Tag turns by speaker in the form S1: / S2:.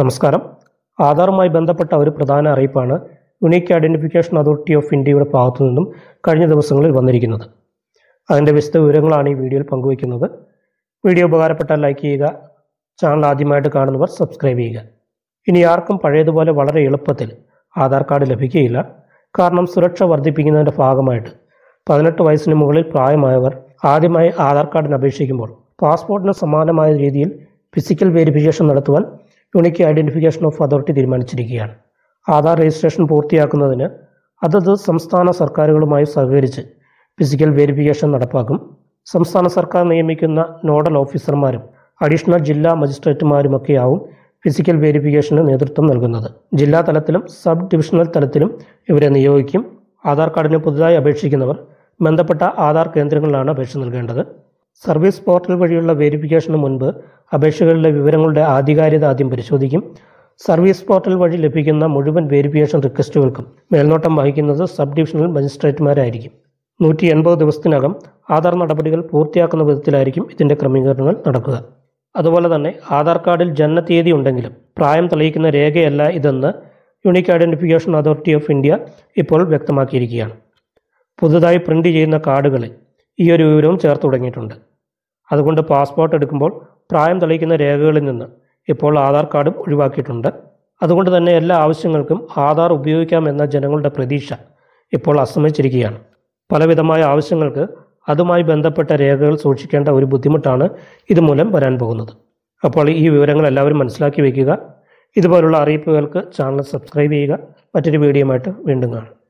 S1: നമസ്കാരം ആധാറുമായി ബന്ധപ്പെട്ട ഒരു പ്രധാന അറിയിപ്പാണ് യുണീക്ക് ഐഡൻറ്റിഫിക്കേഷൻ അതോറിറ്റി ഓഫ് ഇന്ത്യയുടെ ഭാഗത്തു നിന്നും കഴിഞ്ഞ ദിവസങ്ങളിൽ വന്നിരിക്കുന്നത് അതിൻ്റെ വിശദ വിവരങ്ങളാണ് ഈ വീഡിയോയിൽ പങ്കുവയ്ക്കുന്നത് വീഡിയോ ഉപകാരപ്പെട്ടാൽ ലൈക്ക് ചെയ്യുക ചാനൽ ആദ്യമായിട്ട് കാണുന്നവർ സബ്സ്ക്രൈബ് ചെയ്യുക ഇനി ആർക്കും പഴയതുപോലെ വളരെ എളുപ്പത്തിൽ ആധാർ കാർഡ് ലഭിക്കുകയില്ല കാരണം സുരക്ഷ വർദ്ധിപ്പിക്കുന്നതിൻ്റെ ഭാഗമായിട്ട് പതിനെട്ട് വയസ്സിന് മുകളിൽ പ്രായമായവർ ആദ്യമായി ആധാർ കാർഡിന് അപേക്ഷിക്കുമ്പോൾ പാസ്പോർട്ടിന് സമാനമായ രീതിയിൽ ഫിസിക്കൽ വെരിഫിക്കേഷൻ നടത്തുവാൻ യുണീക്ക് ഐഡൻറ്റിഫിക്കേഷൻ ഓഫ് അതോറിറ്റി തീരുമാനിച്ചിരിക്കുകയാണ് ആധാർ രജിസ്ട്രേഷൻ പൂർത്തിയാക്കുന്നതിന് അതത് സംസ്ഥാന സർക്കാരുകളുമായി സഹകരിച്ച് ഫിസിക്കൽ വെരിഫിക്കേഷൻ നടപ്പാക്കും സംസ്ഥാന സർക്കാർ നിയമിക്കുന്ന നോഡൽ ഓഫീസർമാരും അഡീഷണൽ ജില്ലാ മജിസ്ട്രേറ്റുമാരുമൊക്കെയാവും ഫിസിക്കൽ വെരിഫിക്കേഷന് നേതൃത്വം നൽകുന്നത് ജില്ലാ തലത്തിലും സബ് ഡിവിഷണൽ തലത്തിലും ഇവരെ നിയോഗിക്കും ആധാർ കാർഡിന് പുതുതായി അപേക്ഷിക്കുന്നവർ ബന്ധപ്പെട്ട ആധാർ കേന്ദ്രങ്ങളിലാണ് അപേക്ഷ നൽകേണ്ടത് സർവീസ് പോർട്ടൽ വഴിയുള്ള വെരിഫിക്കേഷന് മുൻപ് അപേക്ഷകളിലെ വിവരങ്ങളുടെ ആധികാരികത ആദ്യം പരിശോധിക്കും സർവീസ് പോർട്ടൽ വഴി ലഭിക്കുന്ന മുഴുവൻ വെരിഫിക്കേഷൻ റിക്വസ്റ്റുകൾക്കും മേൽനോട്ടം വഹിക്കുന്നത് സബ് ഡിവിഷണൽ മജിസ്ട്രേറ്റുമാരായിരിക്കും നൂറ്റി എൺപത് ദിവസത്തിനകം ആധാർ നടപടികൾ പൂർത്തിയാക്കുന്ന വിധത്തിലായിരിക്കും ഇതിൻ്റെ ക്രമീകരണങ്ങൾ നടക്കുക അതുപോലെ തന്നെ ആധാർ കാർഡിൽ തീയതി ഉണ്ടെങ്കിലും പ്രായം തെളിയിക്കുന്ന രേഖയല്ല ഇതെന്ന് unique identification authority of India ഇപ്പോൾ വ്യക്തമാക്കിയിരിക്കുകയാണ് പുതുതായി പ്രിൻ്റ് ചെയ്യുന്ന കാർഡുകളിൽ ഈ ഒരു വിവരവും ചേർത്ത് തുടങ്ങിയിട്ടുണ്ട് അതുകൊണ്ട് പാസ്പോർട്ട് എടുക്കുമ്പോൾ പ്രായം തെളിയിക്കുന്ന രേഖകളിൽ നിന്ന് ഇപ്പോൾ ആധാർ കാർഡും ഒഴിവാക്കിയിട്ടുണ്ട് അതുകൊണ്ട് തന്നെ എല്ലാ ആവശ്യങ്ങൾക്കും ആധാർ ഉപയോഗിക്കാമെന്ന ജനങ്ങളുടെ പ്രതീക്ഷ ഇപ്പോൾ അസ്തമിച്ചിരിക്കുകയാണ് പലവിധമായ ആവശ്യങ്ങൾക്ക് അതുമായി ബന്ധപ്പെട്ട രേഖകൾ സൂക്ഷിക്കേണ്ട ഒരു ബുദ്ധിമുട്ടാണ് ഇതുമൂലം വരാൻ പോകുന്നത് അപ്പോൾ ഈ വിവരങ്ങൾ എല്ലാവരും മനസ്സിലാക്കി വയ്ക്കുക ഇതുപോലുള്ള അറിയിപ്പുകൾക്ക് ചാനൽ സബ്സ്ക്രൈബ് ചെയ്യുക മറ്റൊരു വീഡിയോയുമായിട്ട് വീണ്ടും കാണാം